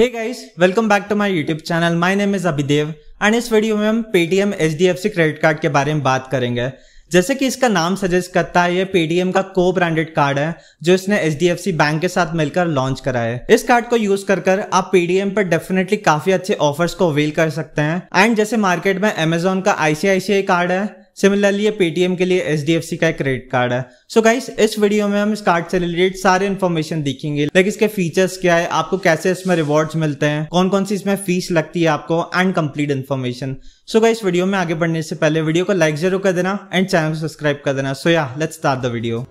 hey guys welcome back to my YouTube channel my name is Abhidev and इस वीडियो में हम पेटीएम एच क्रेडिट कार्ड के बारे में बात करेंगे जैसे कि इसका नाम सजेस्ट करता है ये पेटीएम का को ब्रांडेड कार्ड है जो इसने एच बैंक के साथ मिलकर लॉन्च करा है इस कार्ड को यूज कर कर आप पेटीएम पर डेफिनेटली काफी अच्छे ऑफर्स को अवेल कर सकते हैं एंड जैसे मार्केट में अमेजोन का आईसीआईसीआई कार्ड है सिमिलरली ये पेटीएम के लिए एच का एक क्रेडिट कार्ड है सो so गाइस इस वीडियो में हम इस कार्ड से रिलेटेड सारे इन्फॉर्मेशन देखेंगे लाइक इसके फीचर्स क्या है आपको कैसे इसमें रिवॉर्ड्स मिलते हैं कौन कौन सी इसमें फीस लगती है आपको and complete information so guys video में आगे बढ़ने से पहले वीडियो को लाइक जरूर कर देना एंड चैनल को सब्सक्राइब कर देना सो या let's start the video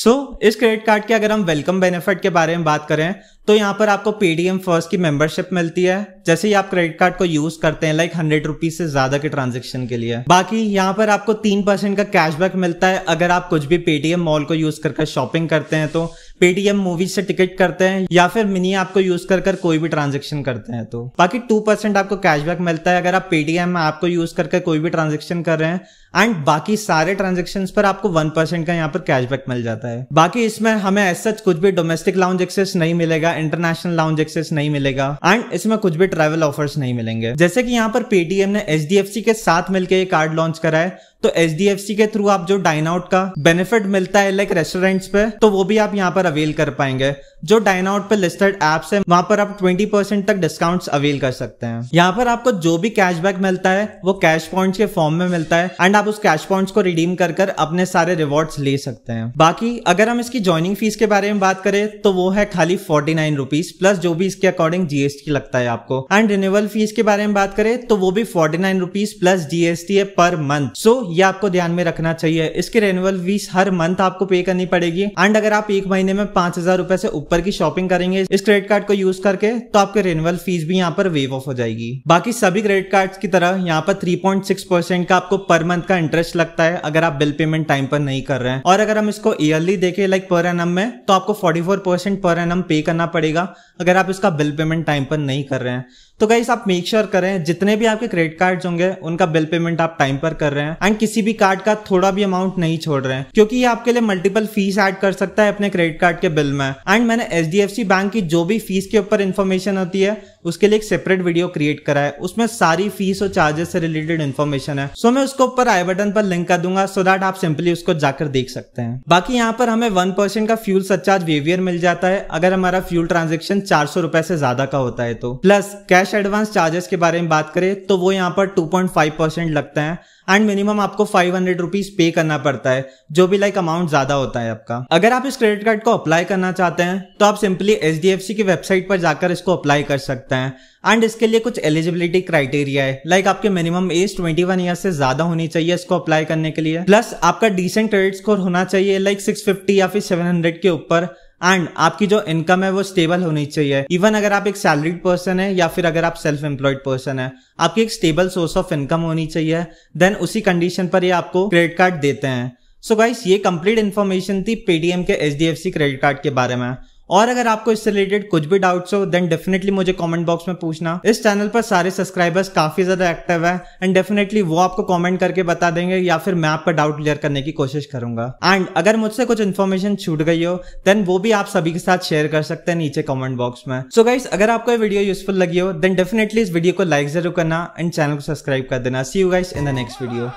so so, इस क्रेडिट कार्ड के अगर हम वेलकम बेनिफिट के बारे में बात करें तो यहाँ पर आपको पेटीएम फर्स्ट की मेंबरशिप मिलती है जैसे ही आप क्रेडिट कार्ड को यूज करते हैं लाइक हंड्रेड रुपीज से ज्यादा के ट्रांजेक्शन के लिए बाकी यहाँ पर आपको तीन परसेंट का कैशबैक मिलता है अगर आप कुछ भी पेटीएम मॉल को यूज कर शॉपिंग करते हैं तो पेटीएम मूवीज से टिकट करते हैं या फिर मिनी ऐप को यूज कर कर कोई भी ट्रांजेक्शन करते हैं तो बाकी टू परसेंट आपको कैशबैक मिलता है अगर आप पेटीएम ऐप को यूज कर कोई भी ट्रांजेक्शन कर रहे हैं एंड बाकी सारे ट्रांजेक्शन पर आपको वन परसेंट का यहाँ पर कैशबैक मिल जाता है बाकी इसमें हमें एस सच कुछ भी डोमेस्टिक लाउंज एक्सेस नहीं मिलेगा इंटरनेशनल लाउंज एक्सेस नहीं मिलेगा एंड इसमें कुछ भी ट्रेवल ऑफर्स नहीं मिलेंगे जैसे कि यहाँ पर पेटीएम ने एच के साथ मिलकर ये कार्ड लॉन्च करा है तो एच के थ्रू आप जो डाइन आउट का बेनिफिट मिलता है लाइक रेस्टोरेंट्स पे तो वो भी आप यहाँ पर अवेल कर पाएंगे जो डाइन आउट पे लिस्टेड एप्स है वहां पर आप 20% तक डिस्काउंट्स अवेल कर सकते हैं यहाँ पर आपको जो भी कैशबैक मिलता है वो कैश पॉइंट्स के फॉर्म में मिलता है एंड आप उस कैश पॉइंट्स को रिडीम कर कर अपने सारे रिवॉर्ड्स ले सकते हैं बाकी अगर हम इसकी ज्वाइनिंग फीस के बारे में बात करें तो वो है खाली फोर्टी नाइन रुपीज प्लस जो भी इसके अकॉर्डिंग जीएसटी लगता है आपको एंड रिन्यूअल फीस के बारे में बात करें तो वो भी forty nine rupees plus GST है पर मंथ सो so, ये आपको ध्यान में रखना चाहिए इसके रिन्यूअल फीस हर मंथ आपको पे करनी पड़ेगी एंड अगर आप एक महीने में पांच हजार रुपए से ऊपर की शॉपिंग करेंगे इस क्रेडिट कार्ड को यूज करके तो आपके रिन्यूअल फीस भी यहाँ पर वेव ऑफ हो जाएगी बाकी सभी क्रेडिट कार्ड की तरह यहाँ पर थ्री का आपको पर मंथ का इंटरेस्ट लगता है अगर आप बिल पेमेंट टाइम पर नहीं कर रहे हैं और अगर हम इसको ईयरली देखें लाइक पर एन में तो आपको 44 परसेंट पर एन पे करना पड़ेगा अगर आप इसका बिल पेमेंट टाइम पर नहीं कर रहे हैं तो गाइस आप मेक श्योर sure करें जितने भी आपके क्रेडिट कार्ड होंगे उनका बिल पेमेंट आप टाइम पर कर रहे हैं एंड किसी भी कार्ड का थोड़ा भी अमाउंट नहीं छोड़ रहे हैं क्योंकि ये आपके लिए मल्टीपल फीस ऐड कर सकता है अपने क्रेडिट कार्ड के बिल में एंड मैंने एच बैंक की जो भी फीस के ऊपर इन्फॉर्मेशन होती है उसके लिए एक सेपरेट वीडियो क्रिएट करा है उसमें सारी फीस और चार्जेस से रिलेटेड इन्फॉर्मेशन है सो so, मैं उसको ऊपर आई बटन पर लिंक कर दूंगा सो so दैट आप सिंपली उसको जाकर देख सकते हैं बाकी यहाँ पर हमें वन परसेंट का फ्यूल सचार्ज वेवियर मिल जाता है अगर हमारा फ्यूल ट्रांजेक्शन चार सौ रुपए से ज्यादा का होता है तो plus cash cash advance charges के बारे में बात करें तो वो यहाँ पर 2.5 परसेंट लगता है एंड मिनिमम आपको फाइव हंड्रेड पे करना पड़ता है जो भी लाइक अमाउंट ज्यादा होता है आपका अगर आप इस क्रेडिट कार्ड को अप्लाई करना चाहते हैं तो आप सिंपली एच की वेबसाइट पर जाकर इसको अप्लाई कर सकते हैं एंड इसके लिए कुछ एलिजिबिलिटी क्राइटेरिया है लाइक आपके मिनिमम एज 21 वन से ज्यादा होनी चाहिए इसको अप्लाई करने के लिए प्लस आपका डिसेंट क्रेडिट स्कोर होना चाहिए लाइक सिक्स या फिर सेवन के ऊपर एंड आपकी जो इनकम है वो स्टेबल होनी चाहिए इवन अगर आप एक सैलरीड पर्सन है या फिर अगर आप सेल्फ एम्प्लॉयड पर्सन है आपकी एक स्टेबल सोर्स ऑफ इनकम होनी चाहिए देन उसी कंडीशन पर ये आपको क्रेडिट कार्ड देते हैं सो so गाइस ये कंप्लीट इन्फॉर्मेशन थी पेटीएम के एच क्रेडिट कार्ड के बारे में और अगर आपको इससे रिलेटेड कुछ भी डाउट्स हो देन डेफिनेटली मुझे कमेंट बॉक्स में पूछना इस चैनल पर सारे सब्सक्राइबर्स काफी ज्यादा एक्टिव है एंड डेफिनेटली वो आपको कॉमेंट करके बता देंगे या फिर मैं आपका डाउट क्लियर करने की कोशिश करूंगा एंड अगर मुझसे कुछ इन्फॉर्मेशन छूट गई हो देन वो भी आप सभी के साथ शेयर कर सकते हैं नीचे कॉमेंट बॉक्स में सो so गाइस अगर आपको वीडियो यूजफुल लगी हो देन डेफिनेटली इस वीडियो को लाइक जरूर करना एंड चैनल को सब्सक्राइब कर देना see you guys in the next video